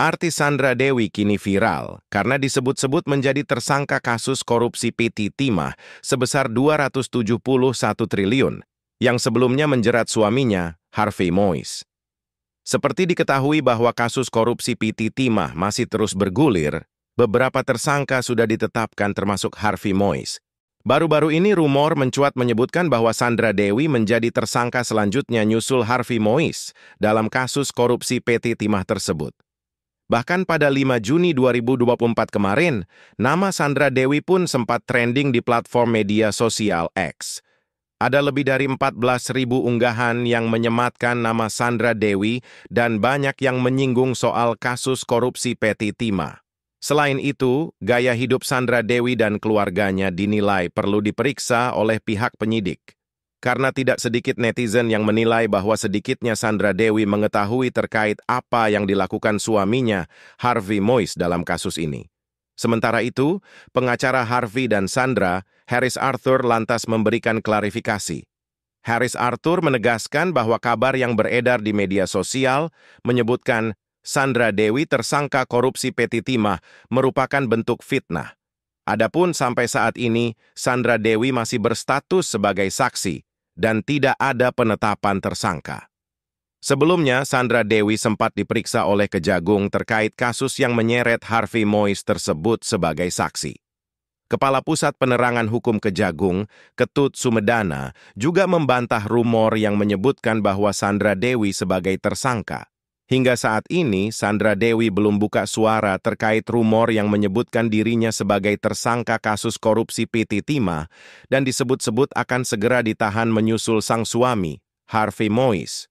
Artis Sandra Dewi kini viral karena disebut-sebut menjadi tersangka kasus korupsi PT Timah sebesar 271 triliun yang sebelumnya menjerat suaminya, Harvey Mois. Seperti diketahui bahwa kasus korupsi PT Timah masih terus bergulir, beberapa tersangka sudah ditetapkan termasuk Harvey Mois. Baru-baru ini rumor mencuat menyebutkan bahwa Sandra Dewi menjadi tersangka selanjutnya nyusul Harvey Mois dalam kasus korupsi PT Timah tersebut. Bahkan pada 5 Juni 2024 kemarin, nama Sandra Dewi pun sempat trending di platform media sosial X. Ada lebih dari 14.000 unggahan yang menyematkan nama Sandra Dewi dan banyak yang menyinggung soal kasus korupsi PT Timah. Selain itu, gaya hidup Sandra Dewi dan keluarganya dinilai perlu diperiksa oleh pihak penyidik karena tidak sedikit netizen yang menilai bahwa sedikitnya Sandra Dewi mengetahui terkait apa yang dilakukan suaminya, Harvey Moise, dalam kasus ini. Sementara itu, pengacara Harvey dan Sandra, Harris Arthur lantas memberikan klarifikasi. Harris Arthur menegaskan bahwa kabar yang beredar di media sosial menyebutkan Sandra Dewi tersangka korupsi Peti Timah merupakan bentuk fitnah. Adapun sampai saat ini, Sandra Dewi masih berstatus sebagai saksi dan tidak ada penetapan tersangka. Sebelumnya, Sandra Dewi sempat diperiksa oleh Kejagung terkait kasus yang menyeret Harvey Mois tersebut sebagai saksi. Kepala Pusat Penerangan Hukum Kejagung, Ketut Sumedana, juga membantah rumor yang menyebutkan bahwa Sandra Dewi sebagai tersangka. Hingga saat ini, Sandra Dewi belum buka suara terkait rumor yang menyebutkan dirinya sebagai tersangka kasus korupsi PT Timah dan disebut-sebut akan segera ditahan menyusul sang suami, Harvey Moise.